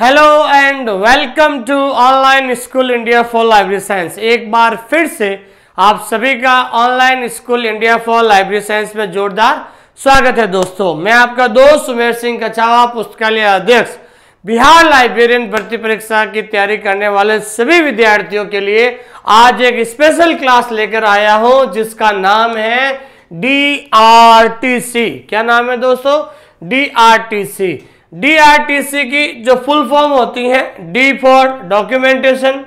hello and welcome to online school India for library science एक बार फिर से आप सभी का online school India for library science में जोरदार स्वागत है दोस्तों मैं आपका दोस्त उमेर सिंह कछावा पुस्तकालय अध्यक्ष बिहार लाइब्रेरियन भर्ती परीक्षा की तैयारी करने वाले सभी विद्यार्थियों के लिए आज एक स्पेशल क्लास लेकर आया हूँ जिसका नाम है डी क्या नाम है दोस्तों डी डीआरटीसी की जो फुल फॉर्म होती है D for documentation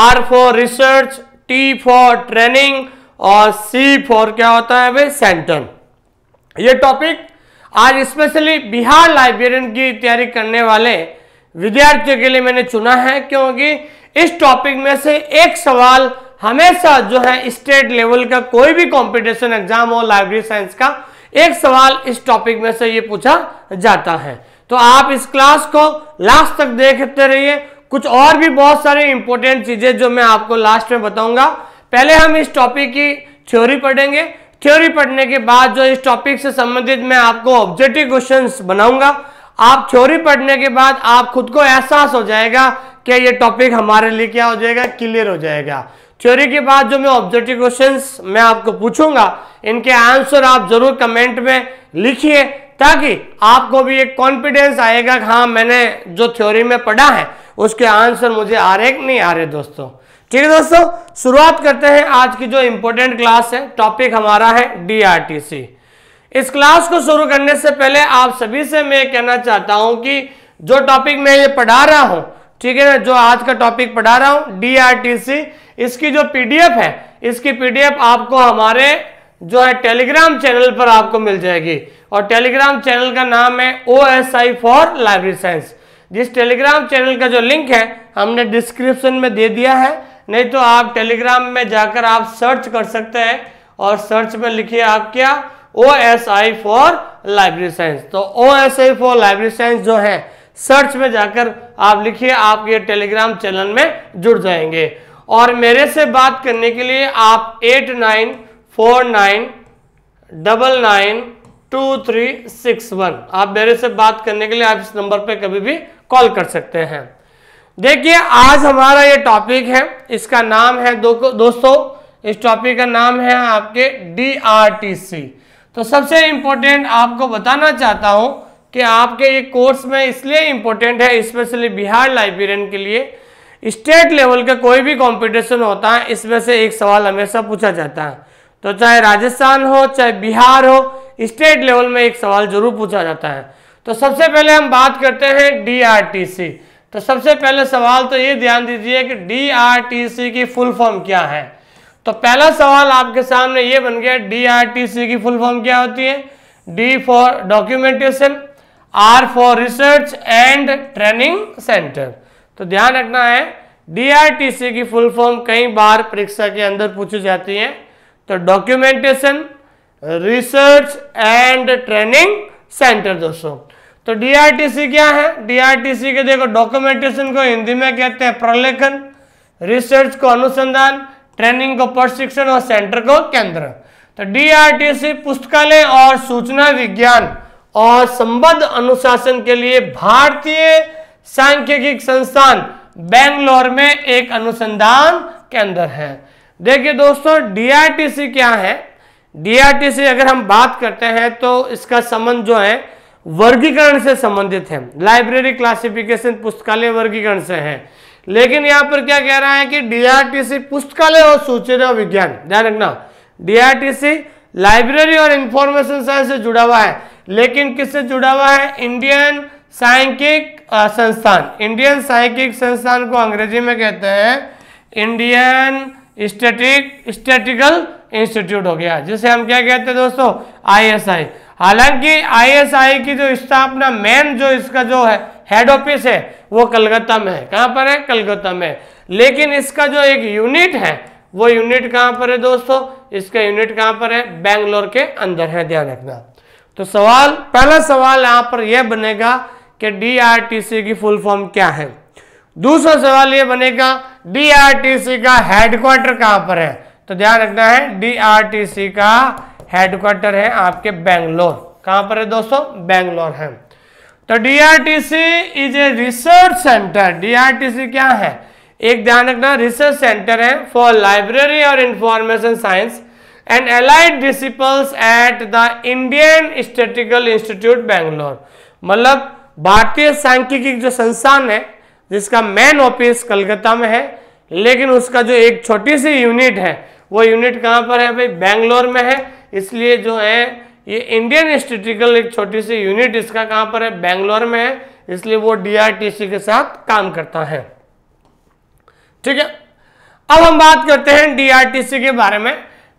R for research T for training और सी फॉर क्या होता है भाई सेंटर ये टॉपिक आज स्पेशली बिहार लाइब्रेरियन की तैयारी करने वाले विद्यार्थियों के लिए मैंने चुना है क्योंकि इस टॉपिक में से एक सवाल हमेशा जो है स्टेट लेवल का कोई भी कंपटीशन एग्जाम हो लाइब्रेरी साइंस का एक सवाल इस टॉपिक में से ये पूछा जाता है तो आप इस क्लास को लास्ट तक देखते रहिए कुछ और भी बहुत सारी इंपॉर्टेंट चीज़ें जो मैं आपको लास्ट में बताऊंगा पहले हम इस टॉपिक की थ्योरी पढ़ेंगे थ्योरी पढ़ने के बाद जो इस टॉपिक से संबंधित मैं आपको ऑब्जेक्टिव क्वेश्चन बनाऊंगा आप थ्योरी पढ़ने के बाद आप खुद को एहसास हो जाएगा कि ये टॉपिक हमारे लिए क्या हो जाएगा क्लियर हो जाएगा थ्योरी के बाद जो मैं ऑब्जेक्टिव क्वेश्चंस मैं आपको पूछूंगा इनके आंसर आप जरूर कमेंट में लिखिए ताकि आपको भी एक कॉन्फिडेंस आएगा कि हाँ मैंने जो थ्योरी में पढ़ा है उसके आंसर मुझे आ रहे नहीं आ रहे दोस्तों ठीक है दोस्तों शुरुआत करते हैं आज की जो इंपॉर्टेंट क्लास है टॉपिक हमारा है डी इस क्लास को शुरू करने से पहले आप सभी से मैं कहना चाहता हूं कि जो टॉपिक मैं ये पढ़ा रहा हूं ठीक है ना जो आज का टॉपिक पढ़ा रहा हूं डी इसकी जो पीडीएफ है इसकी पीडीएफ आपको हमारे जो है टेलीग्राम चैनल पर आपको मिल जाएगी और टेलीग्राम चैनल का नाम है O S I for library science जिस टेलीग्राम चैनल का जो लिंक है हमने डिस्क्रिप्शन में दे दिया है नहीं तो आप टेलीग्राम में जाकर आप सर्च कर सकते हैं और सर्च में लिखिए आप क्या O S I for library science तो O S I for library science जो है सर्च में जाकर आप लिखिए आप ये टेलीग्राम चैनल में जुड़ जाएंगे और मेरे से बात करने के लिए आप eight nine four nine double nine two three six one आप मेरे से बात करने के लिए आप इस नंबर पे कभी भी कॉल कर सकते हैं देखिए आज हमारा ये टॉपिक है इसका नाम है दो, दोस्तों इस टॉपिक का नाम है आपके डी तो सबसे इम्पोर्टेंट आपको बताना चाहता हूँ कि आपके ये कोर्स में इसलिए इम्पोर्टेंट है स्पेशली बिहार लाइब्रेरियन के लिए स्टेट लेवल का कोई भी कंपटीशन होता है इसमें से एक सवाल हमेशा पूछा जाता है तो चाहे राजस्थान हो चाहे बिहार हो स्टेट लेवल में एक सवाल जरूर पूछा जाता है तो सबसे पहले हम बात करते हैं डीआरटीसी तो सबसे पहले सवाल तो ये ध्यान दीजिए कि डीआरटीसी की फुल फॉर्म क्या है तो पहला सवाल आपके सामने ये बन गया डीआरटीसी की फुल फॉर्म क्या होती है D for documentation R for research and training centre तो ध्यान रखना है डीआरटीसी की फुल फॉर्म कई बार परीक्षा के अंदर पूछी जाती है तो documentation research and training centre दोस्तों तो डीआरटीसी क्या है डीआरटीसी के देखो डॉक्यूमेंटेशन को हिंदी में कहते हैं प्रलेखन रिसर्च को अनुसंधान ट्रेनिंग को प्रशिक्षण और सेंटर को केंद्र तो डीआरटीसी पुस्तकालय और सूचना विज्ञान और संबद्ध अनुशासन के लिए भारतीय सांख्यिकी संस्थान बेंगलोर में एक अनुसंधान केंद्र है देखिए दोस्तों डीआरटीसी क्या है डीआरटीसी अगर हम बात करते हैं तो इसका संबंध जो है वर्गीकरण से संबंधित है लाइब्रेरी क्लासिफिकेशन पुस्तकालय वर्गीकरण से है लेकिन यहां पर क्या कह रहा है कि डीआरटीसी पुस्तकालय और सूचना विज्ञान ध्यान रखना डीआरटीसी लाइब्रेरी और इंफॉर्मेशन साइंस से जुड़ा हुआ है लेकिन किससे जुड़ा हुआ है इंडियन साइंकिक संस्थान इंडियन साइकिक संस्थान को अंग्रेजी में कहते हैं इंडियन स्टेटिक स्टेटिकल इंस्टीट्यूट हो गया जिसे हम क्या कहते हैं दोस्तों आईएसआई हालांकि आईएसआई की जो स्थापना मेन जो इसका जो है हेड ऑफिस है वो कलकत्ता में है कहाँ पर है कलकत्ता में लेकिन इसका जो एक यूनिट है वो यूनिट कहाँ पर है दोस्तों इसका यूनिट कहाँ पर है बेंगलोर के अंदर है ध्यान रखना तो सवाल पहला सवाल यहाँ पर यह बनेगा कि डी की फुल फॉर्म क्या है दूसरा सवाल ये बनेगा डीआरटीसी का हेडक्वार्टर कहां पर है तो ध्यान रखना है डीआरटीसी का हेडक्वार्टर है आपके बेंगलोर कहां पर है दोस्तों बेंगलोर है तो DRTC is a research centre DRTC क्या है एक ध्यान रखना रिसर्च सेंटर है फॉर लाइब्रेरी और information science and allied disciples at the Indian statistical institute Bangalore मतलब भारतीय सांख्यिकी जो संस्थान है जिसका मेन ऑफिस कलकत्ता में है लेकिन उसका जो एक छोटी सी यूनिट है वो यूनिट कहाँ पर है भाई बेंगलोर में है इसलिए जो है ये इंडियन इंस्टीट्यूटिकल एक छोटी सी यूनिट इसका कहाँ पर है बेंगलोर में है इसलिए वो डीआरटीसी के साथ काम करता है ठीक है अब हम बात करते हैं डीआरटीसी के बारे में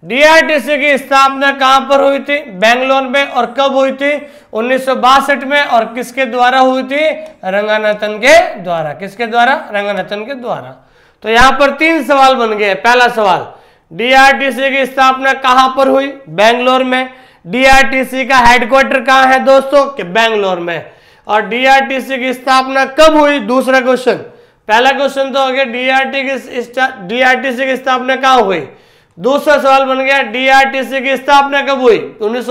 डीआरटीसी की स्थापना कहां पर हुई थी बेंगलोर में और कब हुई थी उन्नीस में और किसके द्वारा हुई थी रंगानाथन के द्वारा किसके द्वारा रंगानाथन के द्वारा तो यहां पर तीन सवाल बन गए पहला सवाल डीआरटीसी की स्थापना कहां पर हुई बेंगलोर में डीआरटीसी का हेडक्वार्टर कहां है दोस्तों कि बेंगलोर में और डीआरटीसी की स्थापना कब हुई दूसरा क्वेश्चन पहला क्वेश्चन तो हो गया डीआरटी की डीआरटीसी की स्थापना कहां हुई दूसरा सवाल बन गया डीआरटीसी की स्थापना कब हुई उन्नीस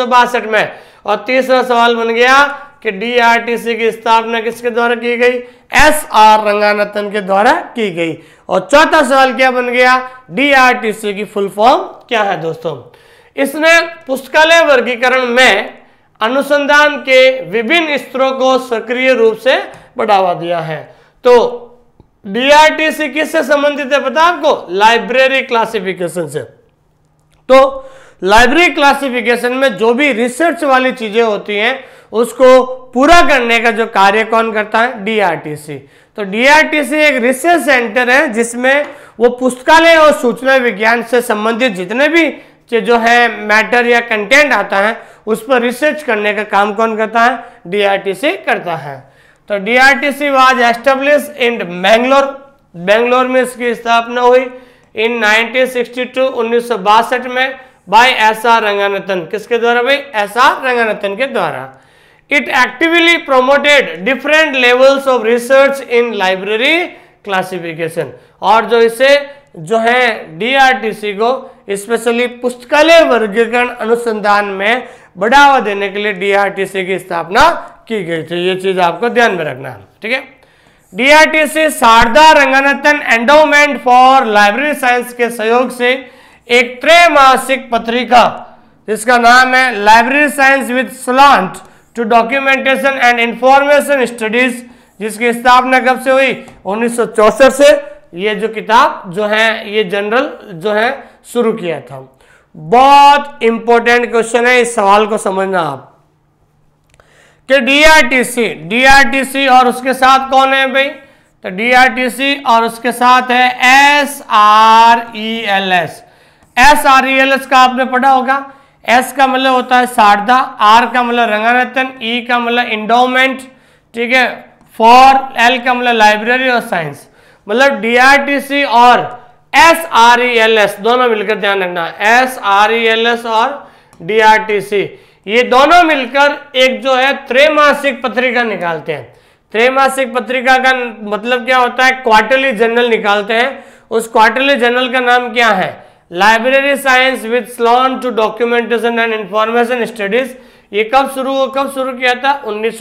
में और तीसरा सवाल बन गया कि डीआरटीसी की स्थापना किसके द्वारा की गई एस आर रंगानाथन के द्वारा की गई और चौथा सवाल क्या बन गया डीआरटीसी की फुल फॉर्म क्या है दोस्तों इसने पुस्तकालय वर्गीकरण में अनुसंधान के विभिन्न स्तरों को सक्रिय रूप से बढ़ावा दिया है तो डीआरटीसी किससे संबंधित है पता आपको लाइब्रेरी क्लासिफिकेशन से तो लाइब्रेरी क्लासिफिकेशन में जो भी रिसर्च वाली चीजें होती हैं उसको पूरा करने का जो कार्य कौन करता है डीआरटीसी तो डीआरटीसी एक रिसर्च सेंटर है जिसमें वो पुस्तकालय और सूचना विज्ञान से संबंधित जितने भी जो है मैटर या कंटेंट आता है उस पर रिसर्च करने का काम कौन करता है डीआरटीसी करता है तो DRTC was establish in Bangalore Bangalore में इसकी स्थापना हुई इन 1962 1962 में बाय एसआर रंगानाथन किसके द्वारा भाई एसआर रंगानाथन के द्वारा it actively promoted different levels of research in library classification और जो इसे जो है डीआरटीसी को स्पेशली पुस्तकालय वर्गीकरण अनुसंधान में बढ़ावा देने के लिए डीआरटीसी की स्थापना की गई थी ये चीज आपको ध्यान में रखना है ठीक है DRTC Sarada Ranganathan endowment for library science के सहयोग से एक त्रैमासिक पत्रिका जिसका नाम है library science with slant to documentation and information studies जिसकी स्थापना कब से हुई उन्नीस से ये जो किताब जो है ये जनरल जो है शुरू किया था बहुत इंपॉर्टेंट क्वेश्चन है इस सवाल को समझना आप कि डीआरटीसी डीआरटीसी और उसके साथ कौन है भाई तो डीआरटीसी और उसके साथ है S R E L S S R E L S का आपने पढ़ा होगा एस का मतलब होता है शारदा आर का मतलब रंगारतन ई e का मतलब इंडोमेंट ठीक है फॉर एल का मतलब लाइब्रेरी और साइंस मतलब डीआरटीसी और S R E L S दोनों मिलकर ध्यान रखना S R E L S और डी आर टी सी ये दोनों मिलकर एक जो है त्रैमासिक पत्रिका निकालते हैं त्रैमासिक पत्रिका का मतलब क्या होता है क्वार्टरली जर्नल निकालते हैं उस क्वार्टरली जर्नल का नाम क्या है library science with slant to documentation and information studies ये कब शुरू कब शुरू किया था उन्नीस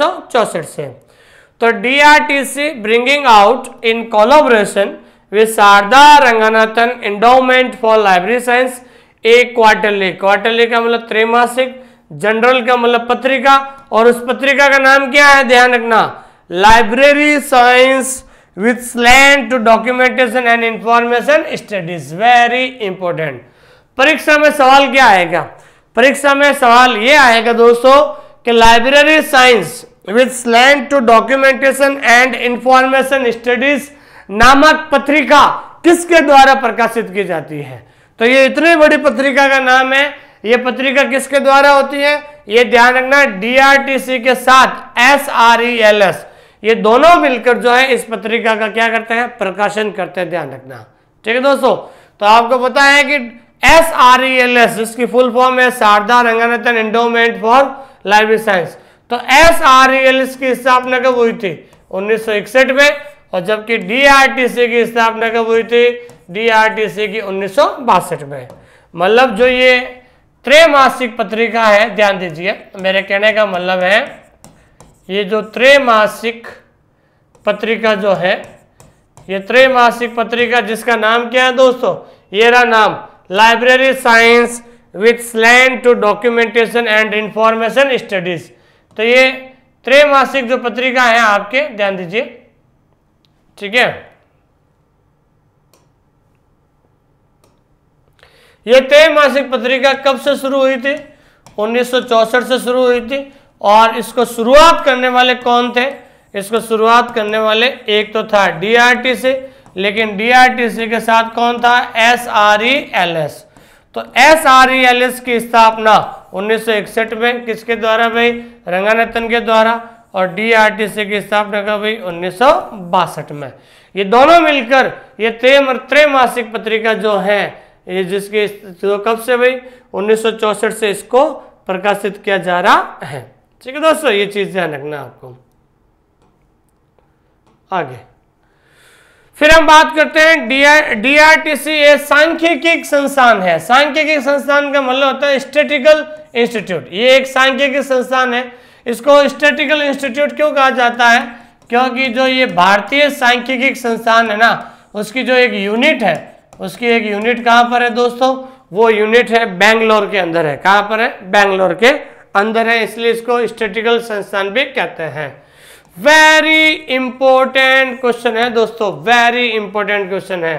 से तो D R T C bringing out in collaboration with Sarada Ranganathan endowment for library science एक क्वार्टरली क्वार्टरली का मतलब त्रैमासिक जनरल का मतलब पत्रिका और उस पत्रिका का नाम क्या है ध्यान रखना library science with slant to documentation and information studies very important परीक्षा में सवाल क्या आएगा परीक्षा में सवाल ये आएगा दोस्तों कि library science with slant to documentation and information studies नामक पत्रिका किसके द्वारा प्रकाशित की जाती है तो ये इतने बड़ी पत्रिका का नाम है ये पत्रिका किसके द्वारा होती है ये ध्यान रखना डीआरटीसी के साथ S R E L S ये दोनों मिलकर जो है इस पत्रिका का क्या करते हैं प्रकाशन करते हैं ध्यान रखना ठीक है दोस्तों तो आपको पता है कि S R E L S जिसकी फुल फॉर्म है Sarada Ranganathan endowment for library science तो S R E L S की स्थापना कब हुई थी उन्नीस में और जबकि डीआरटीसी की स्थापना कब हुई थी डीआरटीसी की उन्नीस में मतलब जो ये त्रैमासिक पत्रिका है ध्यान दीजिए मेरे कहने का मतलब है ये जो त्रैमासिक पत्रिका जो है ये त्रैमासिक पत्रिका जिसका नाम क्या है दोस्तों ये रहा नाम library science with slant to documentation and information studies तो ये त्रैमासिक जो पत्रिका है आपके ध्यान दीजिए ठीक है यह मासिक पत्रिका कब से शुरू हुई थी 1964 से शुरू हुई थी और इसको शुरुआत करने वाले कौन थे इसको शुरुआत करने वाले एक तो था डीआरटी से लेकिन डीआरटीसी के साथ कौन था S R E L S तो S R E L S की स्थापना 1961 में किसके द्वारा भाई रंगानतन के द्वारा और डीआरटीसी की स्थापना कब हुई उन्नीस में ये दोनों मिलकर ये त्रैमासिक पत्रिका जो है ये जिसकी जो कब से भाई उन्नीस से इसको प्रकाशित किया जा रहा है ठीक है दोस्तों ये चीज ध्यान रखना आपको आगे फिर हम बात करते हैं डी आर टी सी ये सांख्यिकी संस्थान है सांख्यिकी संस्थान का मतलब होता है स्टेटिकल इंस्टीट्यूट ये एक सांख्यिकी संस्थान है इसको स्टेटिकल इंस्टीट्यूट क्यों कहा जाता है क्योंकि जो ये भारतीय सांख्यिकी संस्थान है ना उसकी जो एक यूनिट है उसकी एक यूनिट कहाँ पर है दोस्तों वो यूनिट है बैंगलोर के अंदर है कहाँ पर है बैंगलोर के अंदर है इसलिए इसको स्टेटिकल संस्थान भी कहते हैं वेरी इंपॉर्टेंट क्वेश्चन है दोस्तों वेरी इंपॉर्टेंट क्वेश्चन है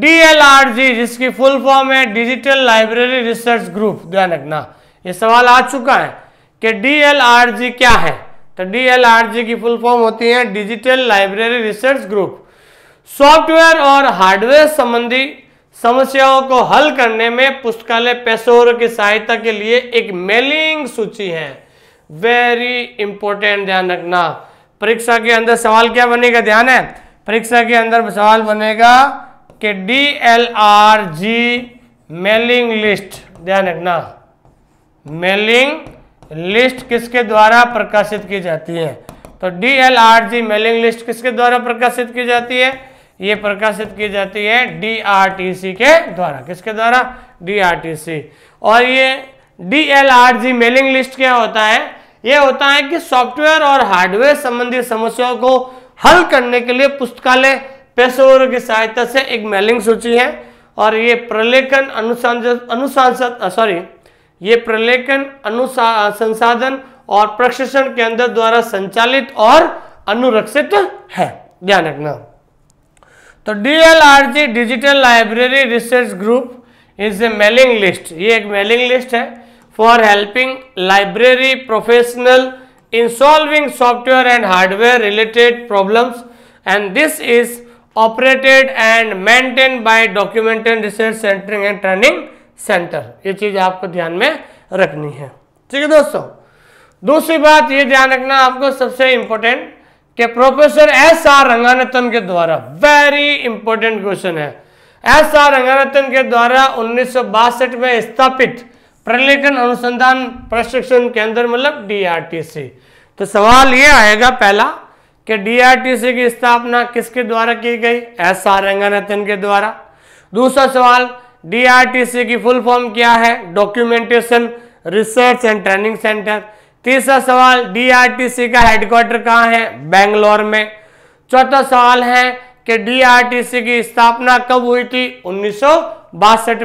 डीएलआरजी जिसकी फुल फॉर्म है डिजिटल लाइब्रेरी रिसर्च ग्रुप ध्यान रखना ये सवाल आ चुका है कि DLRG क्या है तो डी की फुल फॉर्म होती है digital library research group software और हार्डवेयर संबंधी समस्याओं को हल करने में पुस्तकालय पेशोर की सहायता के लिए एक मेलिंग सूची है वेरी इंपॉर्टेंट ध्यान रखना परीक्षा के अंदर सवाल क्या बनेगा ध्यान है परीक्षा के अंदर सवाल बनेगा कि D L R G mailing list ध्यान रखना मेलिंग लिस्ट किसके द्वारा प्रकाशित की जाती है तो D L R G mailing list किसके द्वारा प्रकाशित की जाती है ये प्रकाशित की जाती है डी आर टी सी के द्वारा किसके द्वारा डी आर टी सी और ये D L R G mailing list क्या होता है ये होता है कि सॉफ्टवेयर और हार्डवेयर संबंधी समस्याओं को हल करने के लिए पुस्तकालय पेशेवर की सहायता से एक मेलिंग सूची है और ये प्रलेखन अनुसंधान अनुसंसद सॉरी ये प्रलेखन संसाधन और प्रशिक्षण के अंदर द्वारा संचालित और अनुरक्षित है ध्यान रखना तो DLRG digital library research group is a mailing list ये एक मेलिंग लिस्ट है for helping library professional in solving software and hardware related problems and this is operated and maintain by documented research centering and training centre ये चीज़ आपको ध्यान में रखनी है ठीक है दोस्तों दूसरी बात ये ध्यान रखना आपको सबसे इंपॉर्टेंट कि प्रोफेसर एस आर रंगानतन के द्वारा वेरी इंपॉर्टेंट क्वेश्चन है एस आर रंगानतन के द्वारा उन्नीस में स्थापित प्रलेखन अनुसंधान प्रशिक्षण केंद्र मतलब डीआरटीसी तो सवाल ये आएगा पहला कि डीआरटीसी की स्थापना किसके द्वारा की गई एस आर रंगानतन के द्वारा दूसरा सवाल डीआरटीसी की फुल फॉर्म क्या है documentation research and training centre तीसरा सवाल डीआरटीसी का हेडक्वार्टर कहाँ है बेंगलोर में चौथा सवाल है कि डीआरटीसी की स्थापना कब हुई थी उन्नीस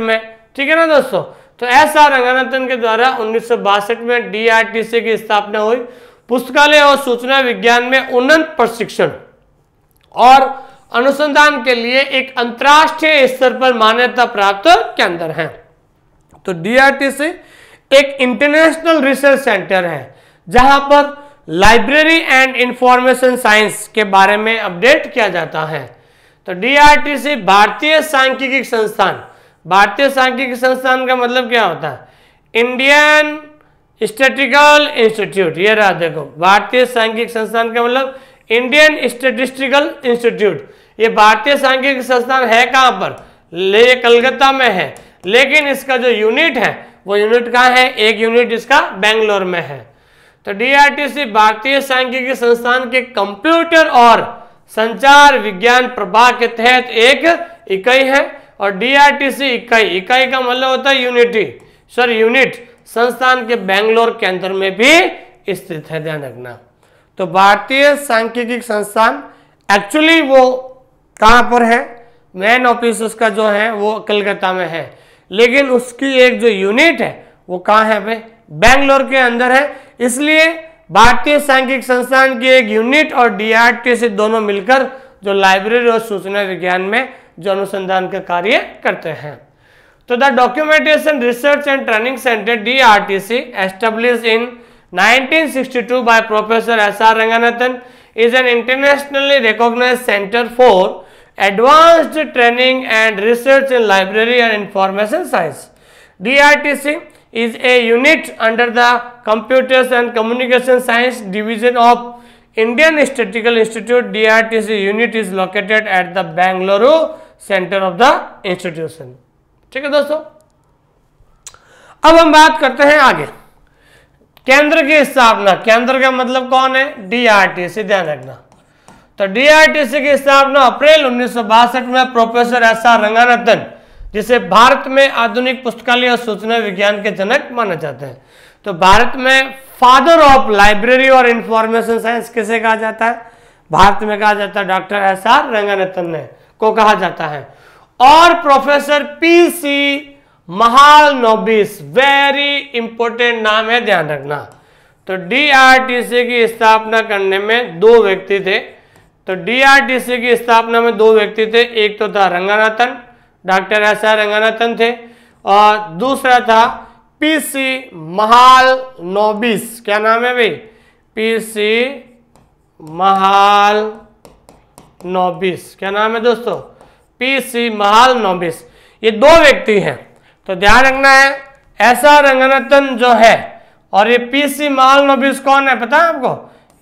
में ठीक है ना दोस्तों तो ऐसा रंगानंदन के द्वारा उन्नीस में डीआरटीसी की स्थापना हुई पुस्तकालय और सूचना विज्ञान में उन्नत प्रशिक्षण और अनुसंधान के लिए एक अंतर्राष्ट्रीय स्तर पर मान्यता प्राप्त के अंदर है तो डीआरटीसी एक इंटरनेशनल रिसर्च सेंटर है जहां पर लाइब्रेरी एंड इंफॉर्मेशन साइंस के बारे में अपडेट किया जाता है तो डीआरटीसी भारतीय सांख्यिकी संस्थान भारतीय सांख्यिकी संस्थान का मतलब क्या होता है इंडियन स्टेटिकल इंस्टीट्यूट ये रहा देखो भारतीय सांख्यिक संस्थान का मतलब इंडियन स्टेटिस्टिकल इंस्टीट्यूट ये भारतीय सांख्यिक संस्थान है कहां पर ले कलकत्ता में है लेकिन इसका जो यूनिट है वो यूनिट कहां है एक यूनिट इसका बेंगलोर में है तो डीआरटीसी भारतीय सांख्यिक संस्थान के कंप्यूटर और संचार विज्ञान प्रभाग के तहत एक इकाई है और डीआरटीसी इकाई इकाई का मतलब होता है यूनिटी सॉरी यूनिट संस्थान के बेंगलोर केंद्र में भी स्थित है ध्यान रखना तो भारतीय सांख्यिकी संस्थान एक्चुअली वो कहाँ पर है मेन ऑफिस उसका जो है वो कलकत्ता में है लेकिन उसकी एक जो यूनिट है वो कहाँ है भाई बैंगलोर के अंदर है इसलिए भारतीय सांख्यिक संस्थान की एक यूनिट और डीआरटी से दोनों मिलकर जो लाइब्रेरी और सूचना विज्ञान में जो अनुसंधान का कार्य करते हैं तो the documentation research and training centre D R T C establish in two by professor S R Ranganathan is an internationally recognized centre for advanced training and research in library and information science D R T C is a unit under the computers and communication science division of Indian statistical institute D R DRTC unit is located at the Bengaluru centre of the institution ठीक है दोस्तों अब हम बात करते हैं आगे केंद्र की स्थापना केंद्र का मतलब कौन है डी आर टी सी ध्यान रखना तो डीआरटीसी की स्थापना अप्रैल उन्नीस में प्रोफेसर एस आर रंगानंदन जिसे भारत में आधुनिक पुस्तकालय और सूचना विज्ञान के जनक माना जाता है तो भारत में फादर ऑफ लाइब्रेरी और इंफॉर्मेशन साइंस किसे कहा जाता है भारत में कहा जाता है डॉक्टर एस आर रंगानंदन ने को कहा जाता है और प्रोफेसर पी सी महाल नोबिस वेरी इंपॉर्टेंट नाम है ध्यान रखना तो डीआरटीसी की स्थापना करने में दो व्यक्ति थे तो डीआरडीसी की स्थापना में दो व्यक्ति थे एक तो था Ranganathan doctor S R Ranganathan थे और दूसरा था पीसी महाल नोबिस क्या नाम है भाई पीसी महाल नोबिस क्या नाम है दोस्तों पीसी महाल नोबिस ये दो व्यक्ति हैं तो ध्यान रखना है ऐसा रंगनाथन जो है और ये पीसी महाल नोबिस कौन है पता है आपको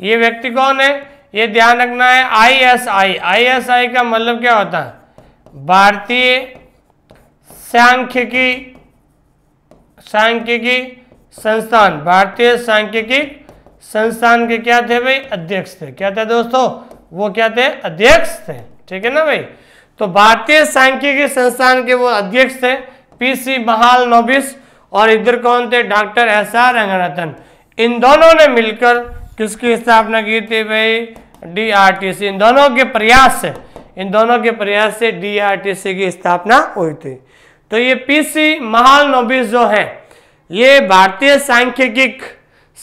ये व्यक्ति कौन है ये ध्यान रखना है आईएसआई आईएसआई का मतलब क्या होता है भारतीय सांख्यिकी सांख्यिकी संस्थान भारतीय सांख्यिकी संस्थान के क्या थे भाई अध्यक्ष थे क्या थे दोस्तों वो क्या थे अध्यक्ष थे ठीक है ना भाई तो भारतीय सांख्यिकी संस्थान के वो अध्यक्ष थे पीसी बहाल नोबिस और इधर कौन थे डॉक्टर एस आर रंगनाथन इन दोनों ने मिलकर किसकी स्थापना की थी भाई डीआरटीसी इन दोनों के प्रयास से इन दोनों के प्रयास से डीआरटीसी की स्थापना हुई थी तो ये पीसी महाल नोबिस जो है ये भारतीय सांख्यिक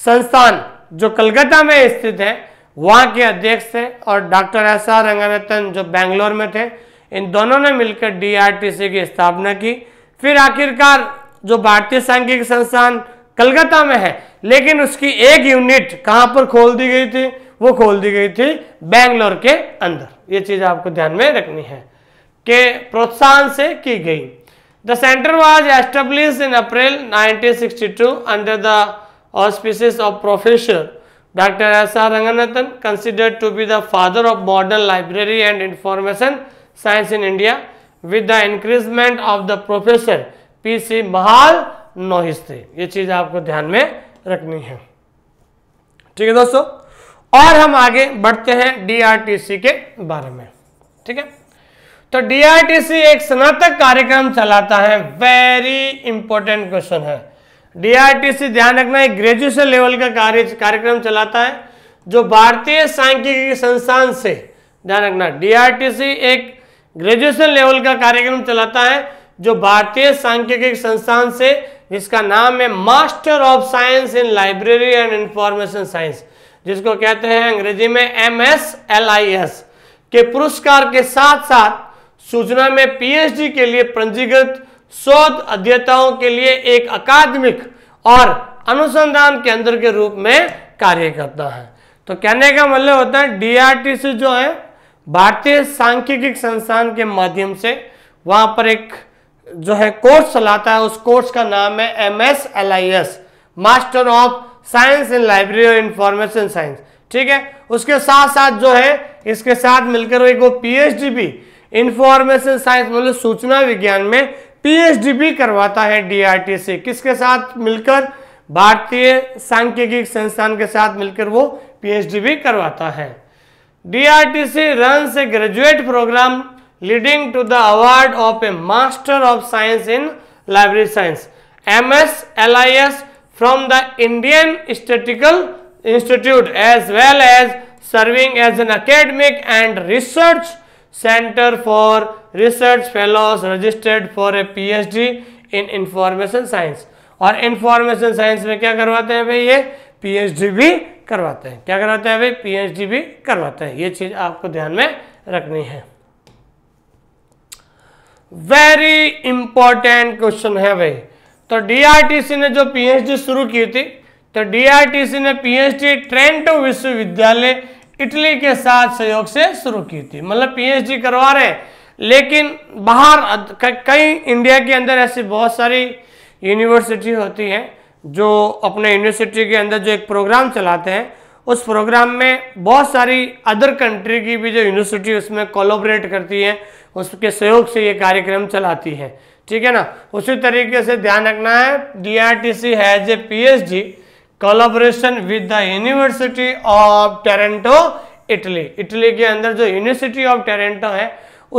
संस्थान जो कलकत्ता में स्थित है वहाँ के अध्यक्ष थे और डॉक्टर एस आर रंगानाथन जो बेंगलोर में थे इन दोनों ने मिलकर डीआरटीसी की स्थापना की फिर आखिरकार जो भारतीय सांख्यिक संस्थान कलकत्ता में है लेकिन उसकी एक यूनिट कहाँ पर खोल दी गई थी वो खोल दी गई थी बैंगलोर के अंदर ये चीज़ आपको ध्यान में रखनी है के प्रोत्साहन से की गई the centre was establish in April 1962 under the auspices of professor doctor S R Ranganathan considered to be the father of modern library and information science in India with the encouragement of the professor P C Mahalanobis ये चीज़ आपको ध्यान में रखनी है ठीक है दोस्तों और हम आगे बढ़ते हैं डीआरटीसी के बारे में ठीक है तो डीआरटीसी एक स्नातक कार्यक्रम चलाता है वेरी इंपॉर्टेंट क्वेश्चन है डीआरटीसी ध्यान रखना एक ग्रेजुएशन लेवल का कार्य कार्यक्रम चलाता है जो भारतीय सांख्यिकी संस्थान से ध्यान रखना डीआरटीसी एक ग्रेजुएशन लेवल का कार्यक्रम चलाता है जो भारतीय सांख्यिकी संस्थान से जिसका नाम है master of science in library and information science जिसको कहते हैं अंग्रेजी में M S L I S के पुरस्कार के साथ साथ सूचना में पीएचडी के लिए पंजीकृत शोध अध्येताओं के लिए एक अकादमिक और अनुसंधान केंद्र के रूप में कार्य करता है तो कहने का मतलब होता है डीआरटीसी जो है भारतीय सांख्यिकी संस्थान के माध्यम से वहां पर एक जो है कोर्स चलाता है उस कोर्स का नाम है M S L I S master of science in library और इंफॉर्मेशन साइंस ठीक है उसके साथ साथ जो है इसके साथ मिलकर एक वो पीएचडी भी इंफॉर्मेशन साइंस मतलब सूचना विज्ञान में पीएचडी भी करवाता है डीआरटीसी किसके साथ मिलकर भारतीय सांख्यिकी संस्थान के साथ मिलकर वो पीएचडी भी करवाता है डीआरटीसी रन से graduate programme leading to the award of a master of science in library science M S L I S from the Indian Statistical Institute as well as serving as an academic and research center for research fellows registered for a PhD in information science और information science में क्या करवाते हैं भाई ये PhD भी करवाते हैं क्या करवाते हैं भाई पीएचडी भी करवाते हैं ये चीज आपको ध्यान में रखनी है वेरी इंपॉर्टेंट क्वेश्चन है भाई तो डीआरटीसी ने जो पीएचडी शुरू की थी तो डीआरटीसी ने पीएचडी ट्रेंटो विश्वविद्यालय इटली के साथ सहयोग से शुरू की थी मतलब पीएचडी करवा रहे लेकिन बाहर कई इंडिया के अंदर ऐसी बहुत सारी यूनिवर्सिटी होती हैं जो अपने यूनिवर्सिटी के अंदर जो एक प्रोग्राम चलाते हैं उस प्रोग्राम में बहुत सारी अदर कंट्री की भी जो यूनिवर्सिटी उसमें कोलोबरेट करती है उसके सहयोग से ये कार्यक्रम चलाती है ठीक है ना उसी तरीके से ध्यान रखना है D R T C has a P H D collaboration with the university of Trento Italy Italy के अंदर जो यूनिवर्सिटी ऑफ टेरेंटो है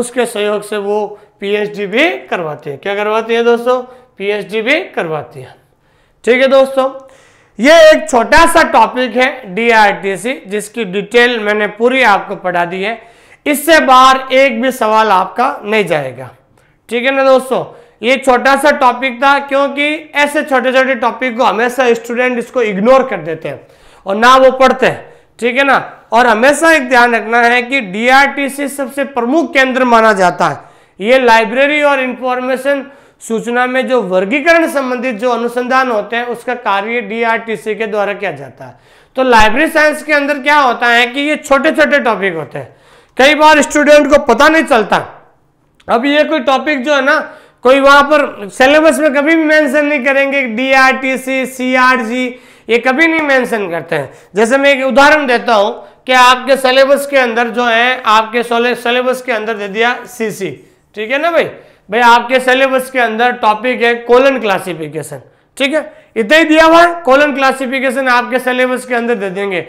उसके सहयोग से वो पीएचडी भी करवाती है क्या करवाती है दोस्तों पीएचडी भी करवाती है ठीक है दोस्तों ये एक छोटा सा टॉपिक है डीआरटीसी जिसकी डिटेल मैंने पूरी आपको पढ़ा दी है इससे बाहर एक भी सवाल आपका नहीं जाएगा ठीक है ना दोस्तों ये छोटा सा टॉपिक था क्योंकि ऐसे छोटे छोटे टॉपिक को हमेशा स्टूडेंट इसको इग्नोर कर देते हैं और ना वो पढ़ते हैं ठीक है ना और हमेशा एक ध्यान रखना है कि डी सबसे प्रमुख केंद्र माना जाता है ये लाइब्रेरी और इंफॉर्मेशन सूचना में जो वर्गीकरण संबंधित जो अनुसंधान होते हैं उसका कार्य डीआरटीसी के द्वारा किया जाता है तो लाइब्रेरी साइंस के अंदर क्या होता है कि ये छोटे छोटे टॉपिक होते हैं कई बार स्टूडेंट को पता नहीं चलता अब ये कोई टॉपिक जो है ना कोई वहां पर सिलेबस में कभी भी मेंशन नहीं करेंगे D R T C C R G ये कभी नहीं मेंशन करते हैं जैसे मैं एक उदाहरण देता हूं कि आपके सिलेबस के अंदर जो है आपके सिलेबस के अंदर दे दिया सी सी ठीक है ना भाई भाई आपके सिलेबस के अंदर टॉपिक है कोलन क्लासिफिकेशन ठीक है इतना ही दिया हुआ है कोलन क्लासिफिकेशन आपके सिलेबस के अंदर दे देंगे